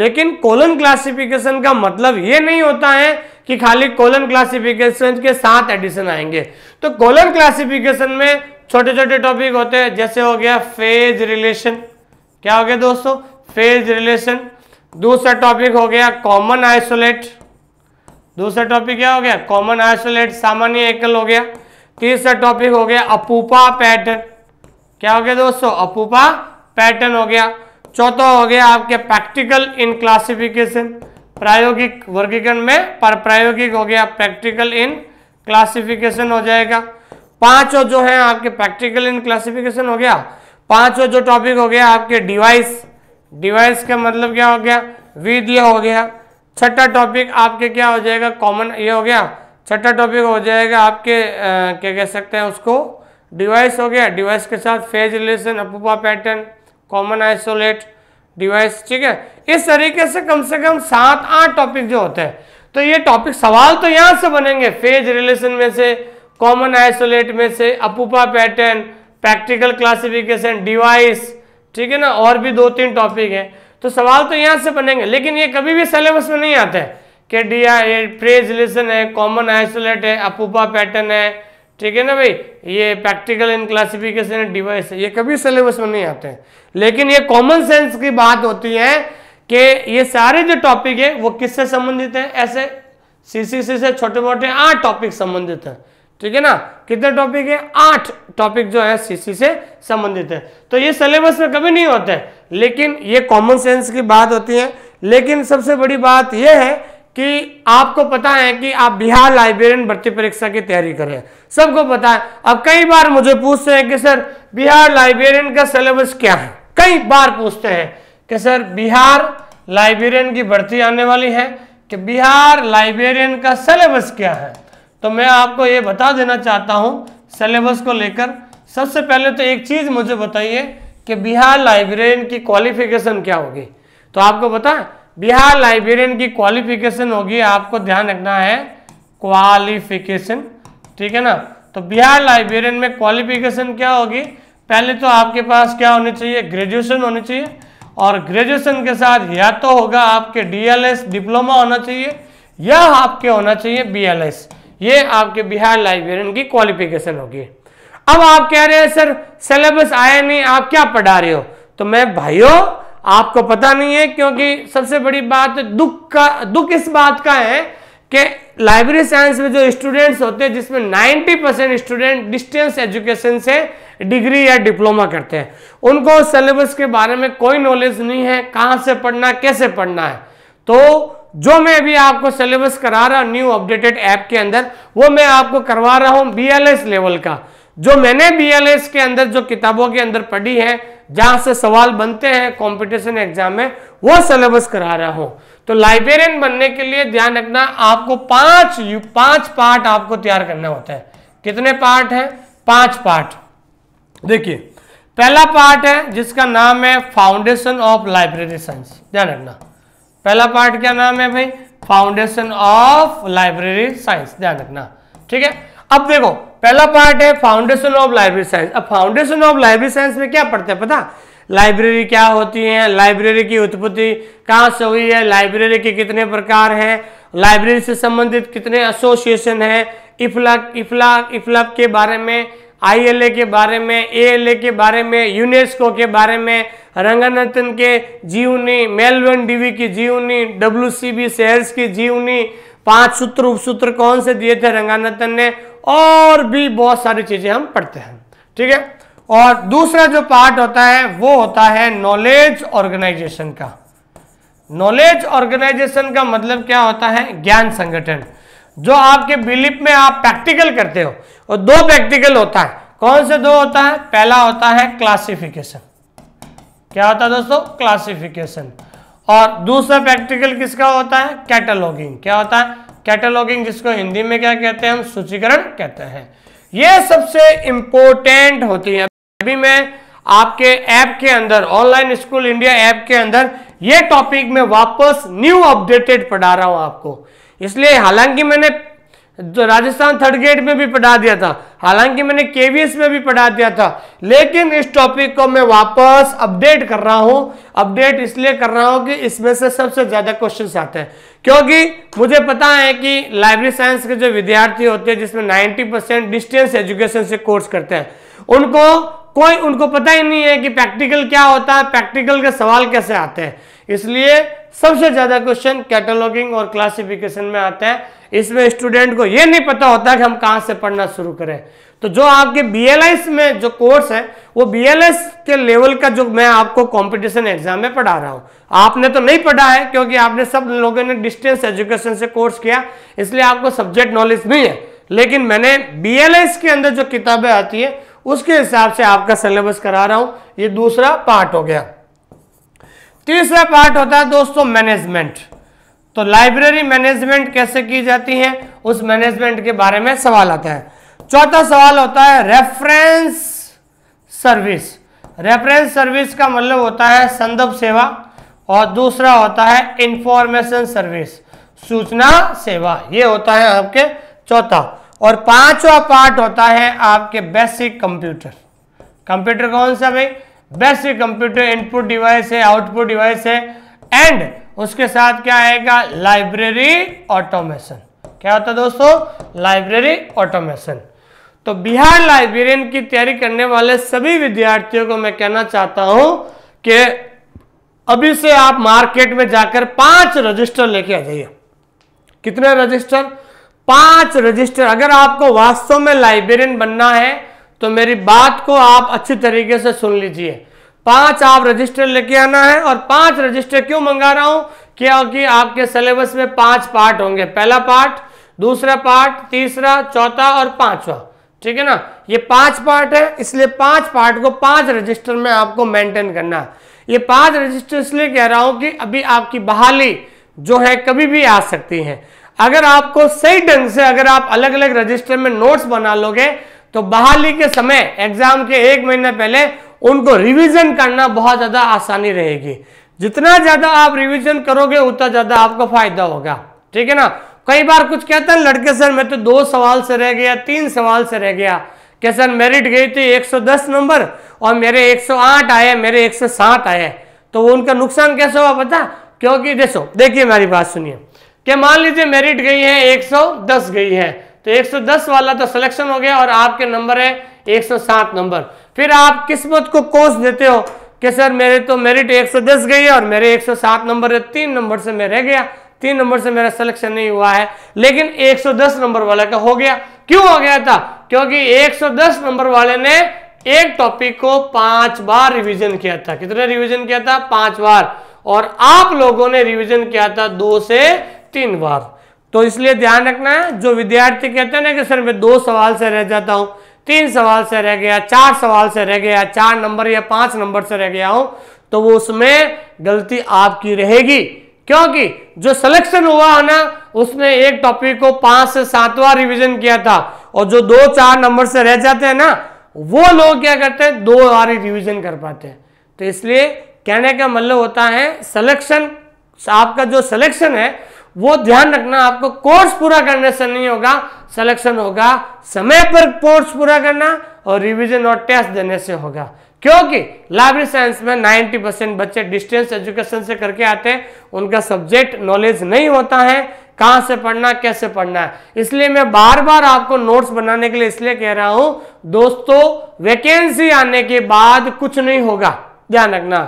लेकिन कोलन क्लासिफिकेशन का मतलब ये नहीं होता है कि खाली कोलन क्लासिफिकेशन के साथ एडिशन आएंगे तो कोलन क्लासिफिकेशन में छोटे छोटे टॉपिक होते हैं जैसे हो गया फेज रिलेशन क्या हो गया दोस्तों फेज रिलेशन दूसरा टॉपिक हो गया कॉमन आइसोलेट दूसरा टॉपिक क्या हो गया कॉमन आइसोलेट सामान्य एकल हो गया तीसरा टॉपिक हो गया अपूपा पैटर्न क्या हो गया दोस्तों अपूपा पैटर्न हो गया चौथा हो गया आपके प्रैक्टिकल इन क्लासिफिकेशन प्रायोगिक वर्गीकरण में पर प्रायोगिक हो गया प्रैक्टिकल इन क्लासिफिकेशन हो जाएगा पांचों जो है आपके प्रैक्टिकल इन क्लासिफिकेशन हो गया पांचों जो टॉपिक हो गया आपके डिवाइस डिवाइस का मतलब क्या हो गया विधि हो गया छठा टॉपिक आपके क्या हो जाएगा कॉमन ये हो गया छठा टॉपिक हो जाएगा आपके आ, क्या कह सकते हैं उसको डिवाइस हो गया डिवाइस के साथ phase relation APUPA pattern common isolate device ठीक है इस तरीके से कम से कम सात आठ टॉपिक जो होते हैं तो ये टॉपिक सवाल तो यहाँ से बनेंगे फेज रिलेशन में से कॉमन आइसोलेट में से APUPA pattern practical classification device ठीक है ना और भी दो तीन टॉपिक है तो सवाल तो यहाँ से बनेंगे लेकिन ये कभी भी सिलेबस में नहीं आते कि डी फ्रेज रिलेशन है कॉमन आइसोलेट है अपूपा पैटर्न है ठीक है ना भाई ये practical and classification and device ये कभी सिलेबस में नहीं आते हैं लेकिन ये कॉमन सेंस की बात होती है कि ये सारे जो टॉपिक है वो किससे संबंधित है ऐसे सीसीसी से छोटे मोटे आठ टॉपिक संबंधित है ठीक है ना कितने टॉपिक है आठ टॉपिक जो है सीसी से संबंधित है तो ये सिलेबस में कभी नहीं होते लेकिन ये कॉमन सेंस की बात होती है लेकिन सबसे बड़ी बात यह है कि आपको पता है कि आप बिहार लाइब्रेरियन भर्ती परीक्षा की तैयारी कर रहे हैं सबको पता है अब कई बार मुझे पूछते हैं कि सर बिहार लाइब्रेरियन का सिलेबस क्या है कई बार पूछते हैं कि सर बिहार लाइब्रेरियन की भर्ती आने वाली है कि बिहार लाइब्रेरियन का सिलेबस क्या है तो मैं आपको ये बता देना चाहता हूँ सिलेबस को लेकर सबसे पहले तो एक चीज़ मुझे बताइए कि बिहार लाइब्रेरियन की क्वालिफिकेशन क्या होगी तो आपको बताएं बिहार लाइब्रेरियन की क्वालिफिकेशन होगी आपको ध्यान रखना है क्वालिफिकेशन ठीक है ना तो बिहार लाइब्रेरियन में क्वालिफिकेशन क्या होगी पहले तो आपके पास क्या होनी चाहिए ग्रेजुएशन होनी चाहिए और ग्रेजुएशन के साथ या तो होगा आपके डीएलएस डिप्लोमा होना चाहिए या आपके होना चाहिए बीएलएस ये आपके बिहार लाइब्रेरियन की क्वालिफिकेशन होगी अब आप कह रहे हैं सर सिलेबस आया नहीं आप क्या पढ़ा रहे हो तो मैं भाइयों आपको पता नहीं है क्योंकि सबसे बड़ी बात दुख का दुख इस बात का है कि लाइब्रेरी साइंस में जो स्टूडेंट्स होते हैं जिसमें 90 परसेंट स्टूडेंट डिस्टेंस एजुकेशन से डिग्री या डिप्लोमा करते हैं उनको सिलेबस के बारे में कोई नॉलेज नहीं है कहाँ से पढ़ना कैसे पढ़ना है तो जो मैं अभी आपको सिलेबस करा रहा हूँ न्यू अपडेटेड ऐप के अंदर वो मैं आपको करवा रहा हूँ बी लेवल का जो मैंने बीएलएस के अंदर जो किताबों के अंदर पढ़ी है जहां से सवाल बनते हैं कंपटीशन एग्जाम में वो सिलेबस करा रहा हूं तो लाइब्रेरियन बनने के लिए ध्यान रखना आपको पांच पांच पार्ट आपको तैयार करना होता है कितने पार्ट है पांच पार्ट देखिए पहला पार्ट है जिसका नाम है फाउंडेशन ऑफ लाइब्रेरी साइंस ध्यान रखना पहला पार्ट क्या नाम है भाई फाउंडेशन ऑफ लाइब्रेरी साइंस ध्यान रखना ठीक है अब देखो पहला पार्ट है फाउंडेशन ऑफ लाइब्रेरी साइंस अब फाउंडेशन ऑफ लाइब्रेरी साइंस में क्या पढ़ते हैं पता लाइब्रेरी क्या होती है लाइब्रेरी की उत्पत्ति कहाँ से हुई है लाइब्रेरी के कितने प्रकार हैं लाइब्रेरी से संबंधित कितने एसोसिएशन हैं इफला इफला इफलब के बारे में आईएलए के बारे में एएलए के बारे में यूनेस्को के बारे में रंगानंदन के जीवनी मेलवन डीवी की जीवनी डब्ल्यू सी की जीवनी पांच सूत्र उपसूत्र कौन से दिए थे रंगानंदन ने और भी बहुत सारी चीज़ें हम पढ़ते हैं ठीक है और दूसरा जो पार्ट होता है वो होता है नॉलेज ऑर्गेनाइजेशन का नॉलेज ऑर्गेनाइजेशन का मतलब क्या होता है ज्ञान संगठन जो आपके बिलीफ में आप प्रैक्टिकल करते हो और दो प्रैक्टिकल होता है कौन से दो होता है पहला होता है क्लासिफिकेशन क्या होता है दोस्तों क्लासिफिकेशन और दूसरा प्रैक्टिकल किसका होता है कैटलॉगिंग क्या होता है कैटलॉगिंग जिसको हिंदी में क्या कहते हैं हम सूचीकरण कहते हैं ये सबसे इंपॉर्टेंट होती है अभी मैं आपके ऐप के अंदर ऑनलाइन स्कूल इंडिया ऐप के अंदर ये टॉपिक में वापस न्यू अपडेटेड पढ़ा रहा हूं आपको इसलिए हालांकि मैंने तो राजस्थान थर्ड ग्रेड में भी पढ़ा दिया था हालांकि मैंने केवीएस में भी पढ़ा दिया था लेकिन इस टॉपिक को मैं वापस अपडेट कर रहा हूं अपडेट इसलिए कर रहा हूं कि इसमें से सबसे ज्यादा क्वेश्चन आते हैं क्योंकि मुझे पता है कि लाइब्रेरी साइंस के जो विद्यार्थी होते हैं जिसमें 90 परसेंट डिस्टेंस एजुकेशन से कोर्स करते हैं उनको कोई उनको पता ही नहीं है कि प्रैक्टिकल क्या होता है प्रैक्टिकल के सवाल कैसे आते हैं इसलिए सबसे ज्यादा क्वेश्चन कैटलॉगिंग और क्लासिफिकेशन में आते हैं इसमें स्टूडेंट को यह नहीं पता होता कि हम कहां से पढ़ना शुरू करें तो जो आपके बी में जो कोर्स है वो बी के लेवल का जो मैं आपको कंपटीशन एग्जाम में पढ़ा रहा हूं आपने तो नहीं पढ़ा है क्योंकि आपने सब लोगों ने डिस्टेंस एजुकेशन से कोर्स किया इसलिए आपको सब्जेक्ट नॉलेज नहीं है लेकिन मैंने बी के अंदर जो किताबें आती है उसके हिसाब से आपका सिलेबस करा रहा हूँ ये दूसरा पार्ट हो गया तीसरा पार्ट होता है दोस्तों मैनेजमेंट तो लाइब्रेरी मैनेजमेंट कैसे की जाती है उस मैनेजमेंट के बारे में सवाल आता है चौथा सवाल होता है रेफरेंस सर्विस रेफरेंस सर्विस का मतलब होता है संदर्भ सेवा और दूसरा होता है इंफॉर्मेशन सर्विस सूचना सेवा ये होता है आपके चौथा और पांचवा पार्ट होता है आपके बेसिक कंप्यूटर कंप्यूटर कौन सा भाई बेस्ट कंप्यूटर इनपुट डिवाइस है आउटपुट डिवाइस है एंड उसके साथ क्या आएगा लाइब्रेरी ऑटोमेशन क्या होता है दोस्तों लाइब्रेरी ऑटोमेशन तो बिहार लाइब्रेरियन की तैयारी करने वाले सभी विद्यार्थियों को मैं कहना चाहता हूं कि अभी से आप मार्केट में जाकर पांच रजिस्टर लेके आ जाइए कितने रजिस्टर पांच रजिस्टर अगर आपको वास्तव में लाइब्रेरियन बनना है तो मेरी बात को आप अच्छी तरीके से सुन लीजिए पांच आप रजिस्टर लेके आना है और पांच रजिस्टर क्यों मंगा रहा हूं क्योंकि आपके सिलेबस में पांच पार्ट होंगे पहला पार्ट दूसरा पार्ट तीसरा चौथा और पांचवा ठीक है ना ये पांच पार्ट है इसलिए पांच पार्ट को पांच रजिस्टर में आपको मेंटेन करना है ये पांच रजिस्टर इसलिए कह रहा हूं कि अभी आपकी बहाली जो है कभी भी आ सकती है अगर आपको सही ढंग से अगर आप अलग अलग रजिस्टर में नोट्स बना लोगे तो बहाली के समय एग्जाम के एक महीने पहले उनको रिवीजन करना बहुत ज़्यादा आसानी रहेगी जितना ज़्यादा आप रिवीजन करोगे उतना ज़्यादा आपको फायदा होगा ठीक है ना कई बार कुछ कहते हैं लड़के सर मैं तो दो सवाल से रह गया तीन सवाल से रह गया क्या सर मेरिट गई थी 110 नंबर और मेरे 108 आए मेरे 160 आए तो उनका नुकसान कैसे हुआ पता क्योंकि देखो देखिए मेरी बात सुनिए क्या मान लीजिए मेरिट गई है 110 गई है तो 110 वाला तो सिलेक्शन हो गया और आपके नंबर है 107 नंबर फिर आप किस्मत को कोस देते हो कि सर मेरे तो मेरिट 110 गई है और मेरे 107 नंबर है तीन नंबर से मैं रह गया तीन नंबर से मेरा सिलेक्शन नहीं हुआ है लेकिन 110 नंबर वाला का हो गया क्यों हो गया था क्योंकि 110 नंबर वाले ने एक टॉपिक को पांच बार रिविजन किया था कितने रिविजन किया था पांच बार और आप लोगों ने रिवीजन किया था दो से तीन बार तो इसलिए ध्यान रखना है जो विद्यार्थी कहते हैं ना कि सर मैं दो सवाल से रह जाता हूँ तीन सवाल से रह गया चार सवाल से रह गया चार नंबर या पांच नंबर से रह गया हूं तो वो उसमें गलती आपकी रहेगी क्योंकि जो सिलेक्शन हुआ है ना उसने एक टॉपिक को पांच से सातवां रिवीजन किया था और जो दो चार नंबर से रह जाते हैं ना वो लोग क्या करते हैं दो बार ही रिविजन कर पाते हैं तो इसलिए कहने का मतलब होता है सिलेक्शन आपका जो सिलेक्शन है वो ध्यान रखना आपको कोर्स पूरा करने से नहीं होगा सिलेक्शन होगा समय पर कोर्स पूरा करना और रिवीजन और टेस्ट देने से होगा क्योंकि लाइब्रेरी साइंस में 90 परसेंट बच्चे डिस्टेंस एजुकेशन से करके आते हैं उनका सब्जेक्ट नॉलेज नहीं होता है कहां से पढ़ना कैसे पढ़ना है इसलिए मैं बार बार आपको नोट्स बनाने के लिए इसलिए कह रहा हूं दोस्तों वैकेंसी आने के बाद कुछ नहीं होगा ध्यान रखना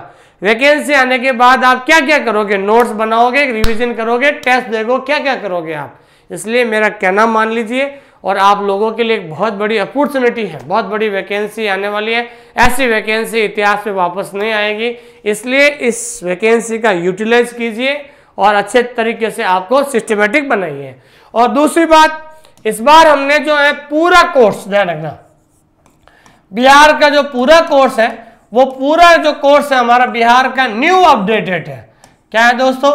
वैकेंसी आने के बाद आप क्या क्या करोगे नोट्स बनाओगे रिविजन करोगे टेस्ट देगो क्या क्या करोगे आप इसलिए मेरा कहना मान लीजिए और आप लोगों के लिए एक बहुत बड़ी अपॉर्चुनिटी है बहुत बड़ी वैकेंसी आने वाली है ऐसी वैकेंसी इतिहास में वापस नहीं आएगी इसलिए इस वैकेंसी का यूटिलाइज कीजिए और अच्छे तरीके से आपको सिस्टमेटिक बनाइए और दूसरी बात इस बार हमने जो है पूरा कोर्स ध्यान रखना बिहार का जो पूरा कोर्स है वो पूरा जो कोर्स है हमारा बिहार का न्यू अपडेटेड है क्या है दोस्तों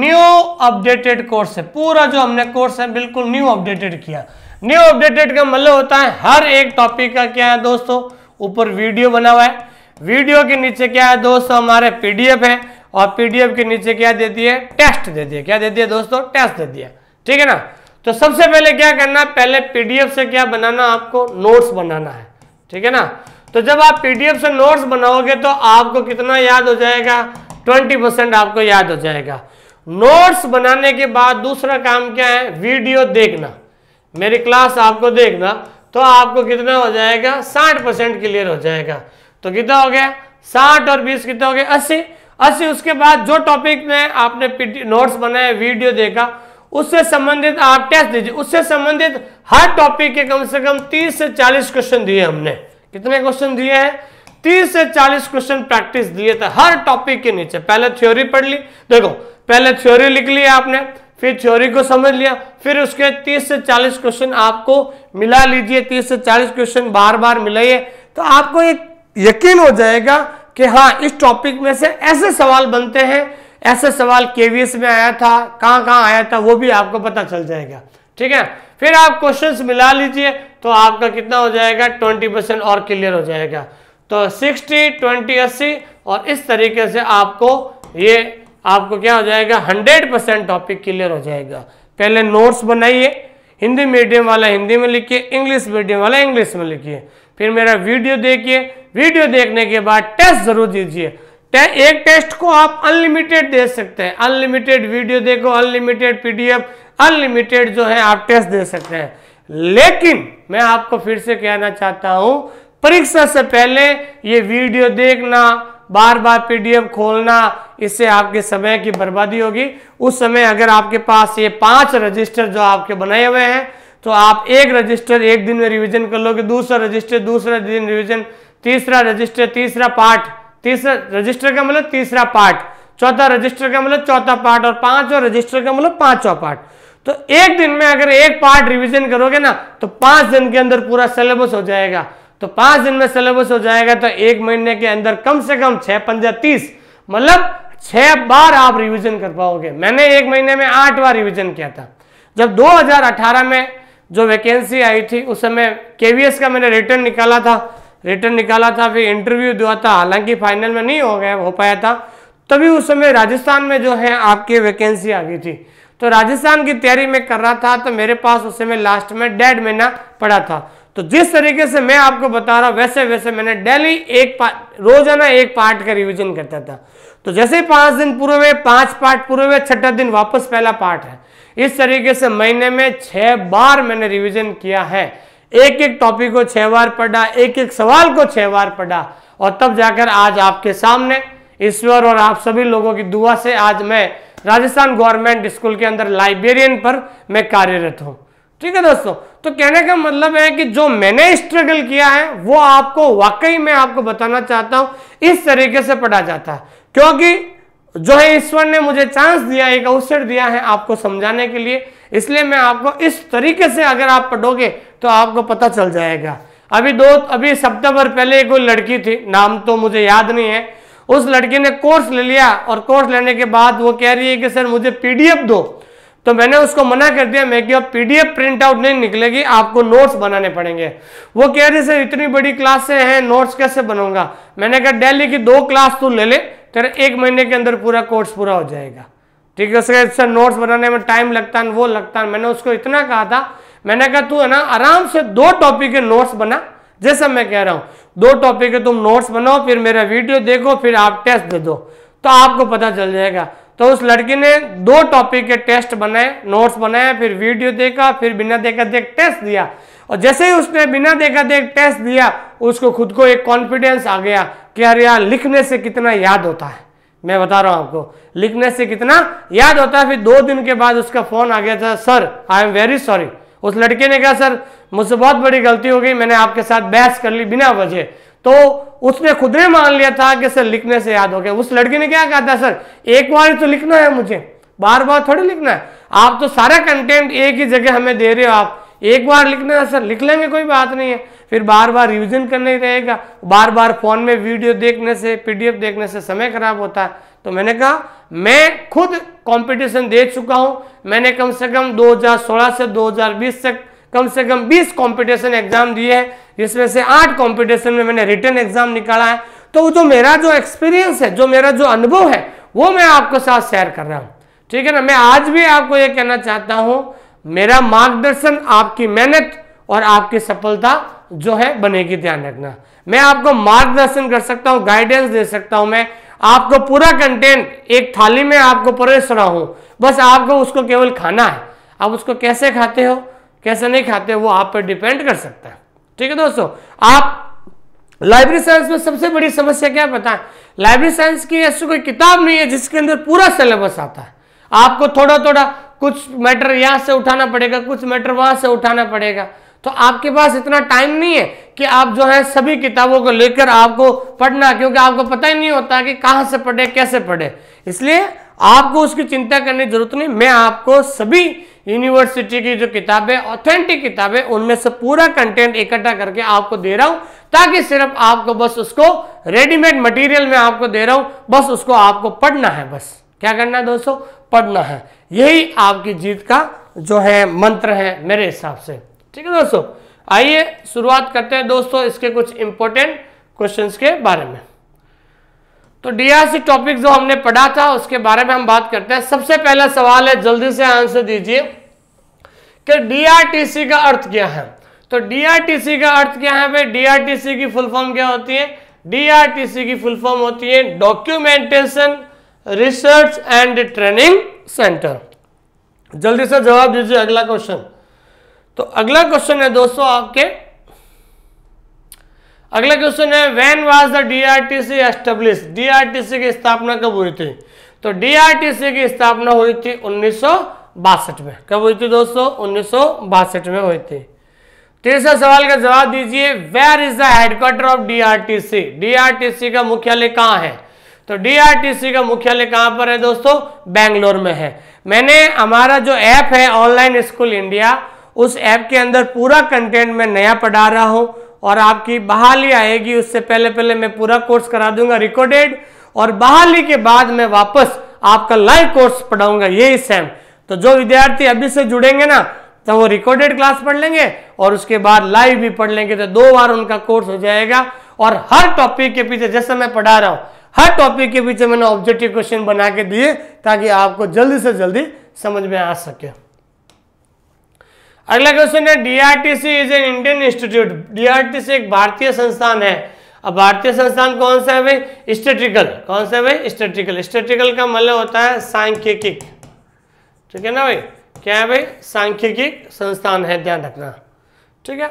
न्यू अपडेटेड कोर्स है पूरा जो हमने कोर्स है बिल्कुल न्यू अपडेटेड किया न्यू अपडेटेड का मतलब होता है हर एक टॉपिक का क्या है दोस्तों ऊपर वीडियो बना हुआ है वीडियो के नीचे क्या है दोस्तों हमारे पीडीएफ है और पीडीएफ के नीचे क्या दे दिए टेस्ट दे दिए क्या दे दिए दोस्तों टेस्ट दे दिया ठीक है ना तो सबसे पहले क्या करना है पहले पीडीएफ से क्या बनाना आपको नोट्स बनाना है ठीक है ना तो जब आप पीडीएफ से नोट्स बनाओगे तो आपको कितना याद हो जाएगा ट्वेंटी परसेंट आपको याद हो जाएगा नोट्स बनाने के बाद दूसरा काम क्या है वीडियो देखना मेरी क्लास आपको देखना तो आपको कितना हो जाएगा साठ परसेंट क्लियर हो जाएगा तो कितना हो गया साठ और बीस कितना हो गया अस्सी अस्सी उसके बाद जो टॉपिक में आपने नोट्स बनाए वीडियो देखा उससे संबंधित आप टेस्ट दीजिए उससे संबंधित हर टॉपिक के कम से कम तीस से चालीस क्वेश्चन दिए हमने कितने क्वेश्चन दिए हैं तीस से चालीस क्वेश्चन प्रैक्टिस दिए थे हर टॉपिक के नीचे पहले थ्योरी पढ़ ली देखो पहले थ्योरी लिख ली आपने फिर थ्योरी को समझ लिया फिर उसके 30 से 40 क्वेश्चन आपको मिला लीजिए तीस से चालीस क्वेश्चन बार बार मिलाइए तो आपको ये यकीन हो जाएगा कि हाँ इस टॉपिक में से ऐसे सवाल बनते हैं ऐसे सवाल केवीएस में आया था कहाँ कहाँ आया था वो भी आपको पता चल जाएगा ठीक है फिर आप क्वेश्चंस मिला लीजिए तो आपका कितना हो जाएगा 20 परसेंट और क्लियर हो जाएगा तो 60 20 80 और इस तरीके से आपको ये आपको क्या हो जाएगा 100 परसेंट टॉपिक क्लियर हो जाएगा पहले नोट्स बनाइए हिंदी मीडियम वाला हिंदी में लिखिए इंग्लिश मीडियम वाला इंग्लिश में लिखिए फिर मेरा वीडियो देखिए वीडियो देखने के बाद टेस्ट जरूर दीजिए एक टेस्ट को आप अनलिमिटेड दे सकते हैं अनलिमिटेड वीडियो देखो अनलिमिटेड पीडीएफ अनलिमिटेड जो है आप टेस्ट दे सकते हैं लेकिन मैं आपको फिर से कहना चाहता हूं परीक्षा से पहले ये वीडियो देखना बार बार पीडीएफ खोलना इससे आपके समय की बर्बादी होगी उस समय अगर आपके पास ये पांच रजिस्टर जो आपके बनाए हुए हैं तो आप एक रजिस्टर एक दिन में रिवीजन कर लोगे दूसरा रजिस्टर दूसरा दिन रिवीजन तीसरा रजिस्टर तीसरा पार्ट तीसरा रजिस्टर का मतलब तीसरा पार्ट चौथा रजिस्टर का मतलब चौथा पार्ट और पांचवा रजिस्टर का मतलब पांचवा पार्ट तो एक दिन में अगर एक पार्ट रिवीजन करोगे ना तो पांच दिन के अंदर पूरा सिलेबस हो जाएगा तो पांच दिन में सिलेबस हो जाएगा तो एक महीने के अंदर कम से कम छह पंद्रह तीस मतलब छह बार आप रिवीजन कर पाओगे मैंने एक महीने में आठ बार रिवीजन किया था जब 2018 में जो वैकेंसी आई थी उस समय केवीएस का मैंने रिटर्न निकाला था रिटर्न निकाला था फिर इंटरव्यू दिया था हालांकि फाइनल में नहीं हो गया हो पाया था तभी उस समय राजस्थान में जो है आपकी वैकेंसी आ गई थी तो राजस्थान की तैयारी में कर रहा था तो मेरे पास उस समय लास्ट में डेढ़ महीना पड़ा था तो जिस तरीके से मैं आपको बता रहा हूं वैसे वैसे मैंने डेली एक रोजाना एक पार्ट का रिविजन करता था तो जैसे पांच दिन पूरे हुए पांच पार्ट पूरे हुए छठा दिन वापस पहला पार्ट है इस तरीके से महीने में छह बार मैंने रिवीजन किया है एक एक टॉपिक को छह बार पढ़ा एक एक सवाल को छह बार पढ़ा और तब जाकर आज आपके सामने ईश्वर और आप सभी लोगों की दुआ से आज मैं राजस्थान गवर्नमेंट स्कूल के अंदर लाइब्रेरियन पर मैं कार्यरत हूँ ठीक है दोस्तों तो कहने का मतलब है कि जो मैंने स्ट्रगल किया है वो आपको वाकई में आपको बताना चाहता हूं इस तरीके से पढ़ा जाता है क्योंकि जो है ईश्वर ने मुझे चांस दिया एक अवसर दिया है आपको समझाने के लिए इसलिए मैं आपको इस तरीके से अगर आप पढ़ोगे तो आपको पता चल जाएगा अभी दो अभी सप्ताह भर पहले एक लड़की थी नाम तो मुझे याद नहीं है उस लड़के ने कोर्स ले लिया और कोर्स लेने के बाद वो कह रही है कि सर मुझे पीडीएफ दो तो मैंने उसको मना कर दिया मैं कि अब पीडीएफ प्रिंट आउट नहीं निकलेगी आपको नोट्स बनाने पड़ेंगे वो कह रही सर इतनी बड़ी क्लासें हैं नोट्स कैसे बनाऊंगा मैंने कहा डेली की दो क्लास तू ले ले तेरा एक महीने के अंदर पूरा कोर्स पूरा हो जाएगा ठीक है उसके सर नोट्स बनाने में टाइम लगता है वो लगता है मैंने उसको इतना कहा था मैंने कहा तू है ना आराम से दो टॉपिक के नोट्स बना जैसा मैं कह रहा हूं दो टॉपिक के तुम नोट्स बनाओ फिर मेरा वीडियो देखो फिर आप टेस्ट दे दो तो आपको पता चल जाएगा तो उस लड़की ने दो टॉपिक के टेस्ट बनाए नोट्स बनाए फिर वीडियो देखा फिर बिना देखा देख टेस्ट दिया और जैसे ही उसने बिना देखा देख टेस्ट दिया उसको खुद को एक कॉन्फिडेंस आ गया कि अरे यार लिखने से कितना याद होता है मैं बता रहा हूँ आपको लिखने से कितना याद होता है फिर दो दिन के बाद उसका फोन आ गया था sir I am very sorry उस लड़के ने कहा सर मुझसे बहुत बड़ी गलती हो गई मैंने आपके साथ बहस कर ली बिना वजह तो उसने खुद ने मान लिया था कि सर लिखने से याद हो गया उस लड़के ने क्या कहा था सर एक बार तो लिखना है मुझे बार बार थोड़ी लिखना है आप तो सारा कंटेंट एक ही जगह हमें दे रहे हो आप एक बार लिखना है सर लिख लेंगे कोई बात नहीं है फिर बार बार रिविजन करना ही रहेगा बार बार फोन में वीडियो देखने से पीडीएफ देखने से समय खराब होता है तो मैंने कहा मैं खुद कंपटीशन दे चुका हूं मैंने कम से कम 2016 से 2020 तक कम से कम 20 कंपटीशन एग्जाम दिए हैं जिसमें से आठ कंपटीशन में मैंने रिटर्न एग्जाम निकाला है तो जो मेरा जो एक्सपीरियंस है जो मेरा जो अनुभव है वो मैं आपके साथ शेयर कर रहा हूँ ठीक है ना मैं आज भी आपको ये कहना चाहता हूँ मेरा मार्गदर्शन आपकी मेहनत और आपकी सफलता जो है बनेगी ध्यान रखना मैं आपको मार्गदर्शन कर सकता हूँ गाइडेंस दे सकता हूं मैं आपको पूरा कंटेंट एक थाली में आपको परोस रहा हूं बस आपको उसको केवल खाना है आप उसको कैसे खाते हो कैसे नहीं खाते हो वो आप पर डिपेंड कर सकता है ठीक है दोस्तों आप लाइब्रेरी साइंस में सबसे बड़ी समस्या क्या पता है लाइब्रेरी साइंस की ऐसी कोई किताब नहीं है जिसके अंदर पूरा सिलेबस आता है आपको थोड़ा थोड़ा कुछ मैटर यहाँ से उठाना पड़ेगा कुछ मैटर वहाँ से उठाना पड़ेगा तो आपके पास इतना टाइम नहीं है कि आप जो है सभी किताबों को लेकर आपको पढ़ना क्योंकि आपको पता ही नहीं होता कि कहाँ से पढ़े कैसे पढ़े इसलिए आपको उसकी चिंता करने की जरूरत नहीं मैं आपको सभी यूनिवर्सिटी की जो किताबें ऑथेंटिक किताबें उनमें से पूरा कंटेंट इकट्ठा करके आपको दे रहा हूं ताकि सिर्फ आपको बस उसको रेडीमेड मटेरियल में आपको दे रहा हूं बस उसको आपको पढ़ना है बस क्या करना है दोस्तों पढ़ना है यही आपकी जीत का जो है मंत्र है मेरे हिसाब से ठीक है दोस्तों आइए शुरुआत करते हैं दोस्तों इसके कुछ इंपॉर्टेंट क्वेश्चंस के बारे में तो डीआरसी टॉपिक जो हमने पढ़ा था उसके बारे में हम बात करते हैं सबसे पहला सवाल है जल्दी से आंसर दीजिए कि डीआरटीसी का अर्थ क्या है तो डीआरटीसी का अर्थ क्या है भाई डीआरटीसी की फुल फॉर्म क्या होती है डीआरटीसी की फुल फॉर्म होती है documentation research and training centre जल्दी से जवाब दीजिए अगला क्वेश्चन तो अगला क्वेश्चन है दोस्तों आपके अगला क्वेश्चन है when was the DRTC establish DRTC की स्थापना कब हुई थी तो डीआरटीसी की स्थापना हुई थी उन्नीस में कब हुई थी दोस्तों उन्नीस में हुई थी तीसरा सवाल का जवाब दीजिए where is the headquarter of DRTC DRTC का मुख्यालय कहाँ है तो डीआरटीसी का मुख्यालय कहाँ पर है दोस्तों बेंगलोर में है मैंने हमारा जो ऐप है ऑनलाइन स्कूल इंडिया उस ऐप के अंदर पूरा कंटेंट मैं नया पढ़ा रहा हूँ और आपकी बहाली आएगी उससे पहले पहले मैं पूरा कोर्स करा दूंगा रिकॉर्डेड और बहाली के बाद मैं वापस आपका लाइव कोर्स पढ़ाऊंगा ये इस सेम तो जो विद्यार्थी अभी से जुड़ेंगे ना तो वो रिकॉर्डेड क्लास पढ़ लेंगे और उसके बाद लाइव भी पढ़ लेंगे तो दो बार उनका कोर्स हो जाएगा और हर टॉपिक के पीछे जैसे मैं पढ़ा रहा हूँ हर टॉपिक के पीछे मैंने ऑब्जेक्टिव क्वेश्चन बना के दिए ताकि आपको जल्दी से जल्दी समझ में आ सके अगला क्वेश्चन है DRTC is an Indian institute DRTC एक भारतीय संस्थान है अब भारतीय संस्थान कौन सा है भाई स्टेटिकल कौन सा है भाई स्टेट्रिकल स्टेट्रिकल का मतलब होता है सांख्यिकी ठीक है ना भाई क्या है भाई सांख्यिकी संस्थान है ध्यान रखना ठीक है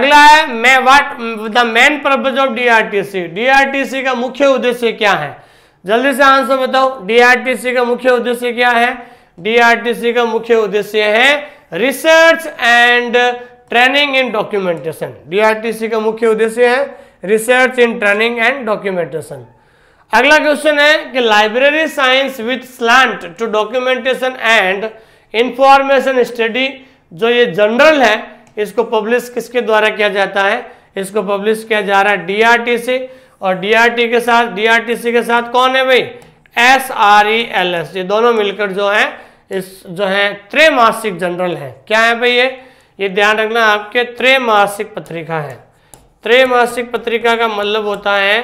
अगला है मैं what the main purpose of DRTC DRTC का मुख्य उद्देश्य क्या है जल्दी से आंसर बताओ डीआरटीसी का मुख्य उद्देश्य क्या है डीआरटीसी का मुख्य उद्देश्य है research and training in documentation DRTC का मुख्य उद्देश्य है research in training and documentation अगला क्वेश्चन है कि library science with slant to documentation and information study जो ये जनरल है इसको पब्लिश किसके द्वारा किया जाता है इसको पब्लिश किया जा रहा है डीआरटीसी और डीआरटी के साथ डीआरटीसी के साथ कौन है भाई S R E L S ये दोनों मिलकर जो है इस जो है त्रैमासिक जनरल है क्या है भाई ये ये ध्यान रखना आपके त्रैमासिक पत्रिका है त्रैमासिक पत्रिका का मतलब होता है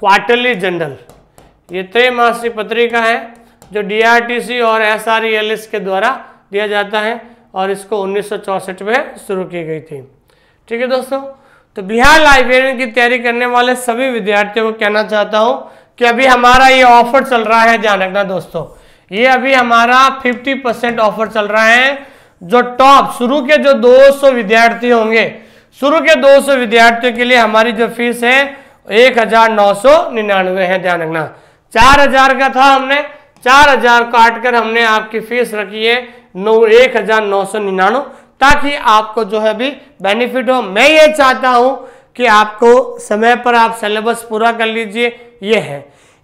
क्वार्टरली जनरल ये त्रैमासिक पत्रिका है जो डीआरटीसी और एसआरईएलएस e के द्वारा दिया जाता है और इसको उन्नीस में शुरू की गई थी ठीक है दोस्तों तो बिहार लाइब्रेरियन की तैयारी करने वाले सभी विद्यार्थियों को कहना चाहता हूँ कि अभी हमारा ये ऑफर चल रहा है ध्यान रखना दोस्तों ये अभी हमारा 50 परसेंट ऑफर चल रहा है जो टॉप शुरू के जो 200 विद्यार्थी होंगे शुरू के 200 विद्यार्थियों के लिए हमारी जो फीस है एक हजार नौ सौ निन्यानवे है ध्यान रखना चार हजार का था हमने चार हजार काट कर हमने आपकी फीस रखी है नौ एक हजार नौ सौ निन्यानवे ताकि आपको जो है अभी बेनिफिट हो मैं ये चाहता हूं कि आपको समय पर आप सिलेबस पूरा कर लीजिए ये है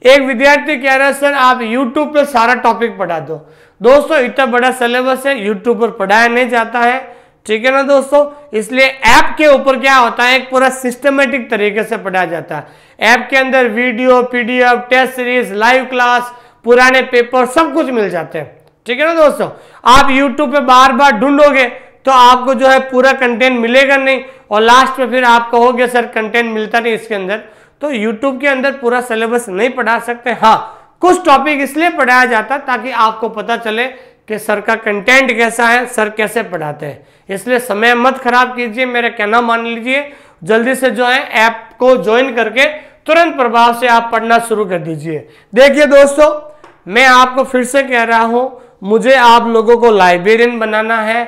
एक विद्यार्थी कह रहा है सर आप यूट्यूब पर सारा टॉपिक पढ़ा दो दोस्तों इतना बड़ा सिलेबस है यूट्यूब पर पढ़ाया नहीं जाता है ठीक है ना दोस्तों इसलिए ऐप के ऊपर क्या होता है एक पूरा सिस्टमेटिक तरीके से पढ़ाया जाता है ऐप के अंदर video PDF test series live class पुराने पेपर सब कुछ मिल जाते हैं ठीक है ना दोस्तों आप यूट्यूब पे बार बार ढूंढोगे तो आपको जो है पूरा कंटेंट मिलेगा नहीं और लास्ट में फिर आप कहोगे सर कंटेंट मिलता नहीं इसके अंदर तो यूट्यूब के अंदर पूरा सिलेबस नहीं पढ़ा सकते हाँ कुछ टॉपिक इसलिए पढ़ाया जाता ताकि आपको पता चले कि सर का कंटेंट कैसा है सर कैसे पढ़ाते हैं इसलिए समय मत खराब कीजिए मेरा कहना मान लीजिए जल्दी से जो है ऐप को ज्वाइन करके तुरंत प्रभाव से आप पढ़ना शुरू कर दीजिए देखिए दोस्तों मैं आपको फिर से कह रहा हूं मुझे आप लोगों को लाइब्रेरियन बनाना है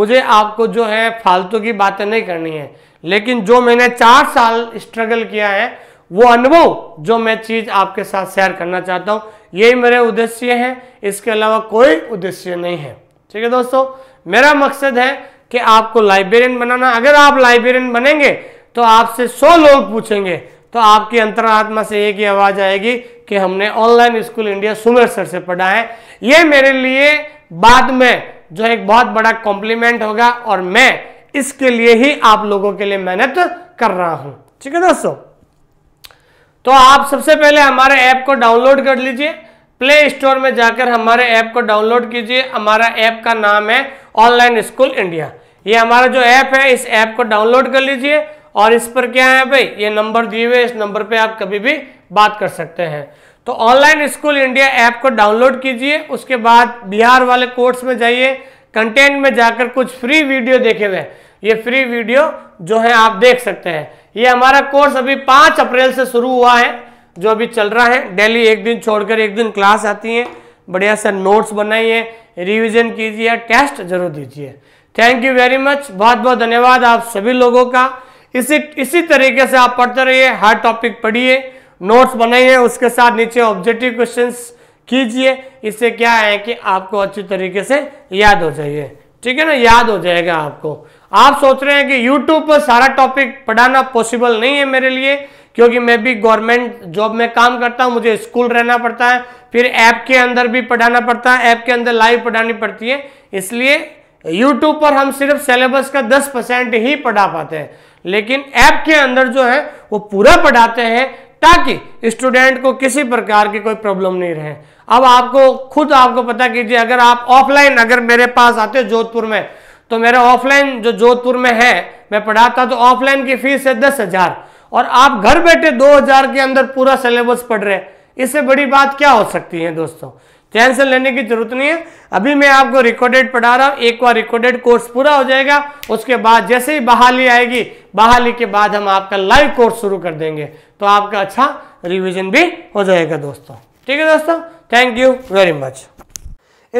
मुझे आपको जो है फालतू की बातें नहीं करनी है लेकिन जो मैंने चार साल स्ट्रगल किया है वो अनुभव जो मैं चीज़ आपके साथ शेयर करना चाहता हूं यही मेरे उद्देश्य हैं इसके अलावा कोई उद्देश्य नहीं है ठीक है दोस्तों मेरा मकसद है कि आपको लाइब्रेरियन बनाना अगर आप लाइब्रेरियन बनेंगे तो आपसे सौ लोग पूछेंगे तो आपकी अंतरात्मा से एक ही आवाज़ आएगी कि हमने online school India Sumer sir से पढ़ा है ये मेरे लिए बाद में जो एक बहुत बड़ा कॉम्प्लीमेंट होगा और मैं इसके लिए ही आप लोगों के लिए मेहनत कर रहा हूं ठीक है दोस्तों तो आप सबसे पहले हमारे ऐप को डाउनलोड कर लीजिए प्ले स्टोर में जाकर हमारे ऐप को डाउनलोड कीजिए हमारा ऐप का नाम है ऑनलाइन स्कूल इंडिया ये हमारा जो ऐप है इस ऐप को डाउनलोड कर लीजिए और इस पर क्या है भाई ये नंबर दिए हुए इस नंबर पे आप कभी भी बात कर सकते हैं तो ऑनलाइन स्कूल इंडिया ऐप को डाउनलोड कीजिए उसके बाद बिहार वाले कोर्स में जाइए कंटेंट में जाकर कुछ फ्री वीडियो देखे हुए ये फ्री वीडियो जो है आप देख सकते हैं ये हमारा कोर्स अभी पांच अप्रैल से शुरू हुआ है जो अभी चल रहा है डेली एक दिन छोड़कर एक दिन क्लास आती है बढ़िया से नोट्स बनाइए रिविजन कीजिए टेस्ट जरूर दीजिए थैंक यू वेरी मच बहुत बहुत धन्यवाद आप सभी लोगों का इसी इसी तरीके से आप पढ़ते रहिए हर टॉपिक पढ़िए नोट्स बनाइए उसके साथ नीचे ऑब्जेक्टिव क्वेश्चंस कीजिए इससे क्या है कि आपको अच्छी तरीके से याद हो जाइए ठीक है ना याद हो जाएगा आपको आप सोच रहे हैं कि YouTube पर सारा टॉपिक पढ़ाना पॉसिबल नहीं है मेरे लिए क्योंकि मैं भी गवर्नमेंट जॉब में काम करता हूं मुझे स्कूल रहना पड़ता है फिर ऐप के अंदर भी पढ़ाना पड़ता है ऐप के अंदर लाइव पढ़ानी पड़ती है इसलिए यूट्यूब पर हम सिर्फ सिलेबस का 10 परसेंट ही पढ़ा पाते हैं लेकिन ऐप के अंदर जो है वो पूरा पढ़ाते हैं ताकि स्टूडेंट को किसी प्रकार की कोई प्रॉब्लम नहीं रहे अब आपको खुद आपको पता कीजिए अगर आप ऑफलाइन अगर मेरे पास आते हो जोधपुर में तो मेरा ऑफलाइन जो जोधपुर में है मैं पढ़ाता तो ऑफलाइन की फीस है दस हजार और आप घर बैठे दो हजार के अंदर पूरा सिलेबस पढ़ रहे इससे बड़ी बात क्या हो सकती है दोस्तों टेंशन लेने की जरूरत नहीं है अभी मैं आपको रिकॉर्डेड पढ़ा रहा हूँ एक बार रिकॉर्डेड कोर्स पूरा हो जाएगा उसके बाद जैसे ही बहाली आएगी बहाली के बाद हम आपका लाइव कोर्स शुरू कर देंगे तो आपका अच्छा रिविजन भी हो जाएगा दोस्तों ठीक है दोस्तों थैंक यू वेरी मच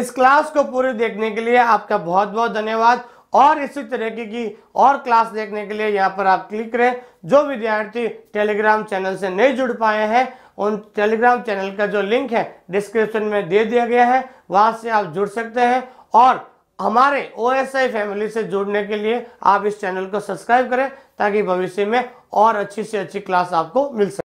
इस क्लास को पूरे देखने के लिए आपका बहुत बहुत धन्यवाद और इसी तरीके की और क्लास देखने के लिए यहाँ पर आप क्लिक करें जो विद्यार्थी टेलीग्राम चैनल से नहीं जुड़ पाए हैं उन टेलीग्राम चैनल का जो लिंक है डिस्क्रिप्शन में दे दिया गया है वहाँ से आप जुड़ सकते हैं और हमारे ओ फैमिली से जुड़ने के लिए आप इस चैनल को सब्सक्राइब करें ताकि भविष्य में और अच्छी से अच्छी क्लास आपको मिल सके